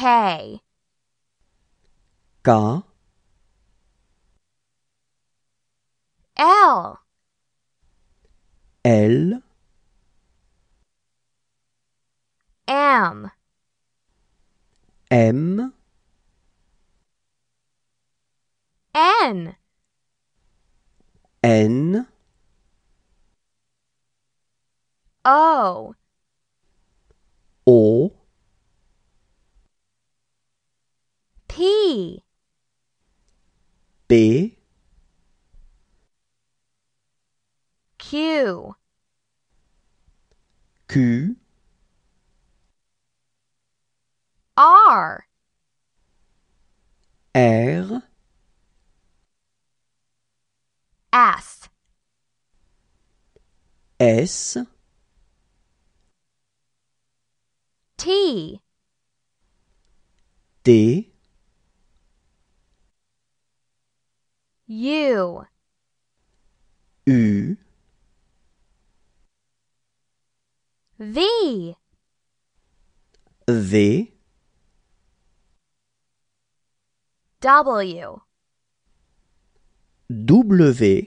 K. M. N. N. O. O. B B Q Q R R S S T D U U V V W W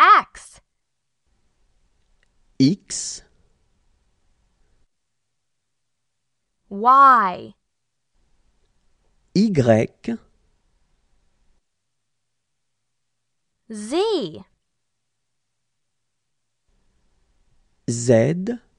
X X Y Y Z Z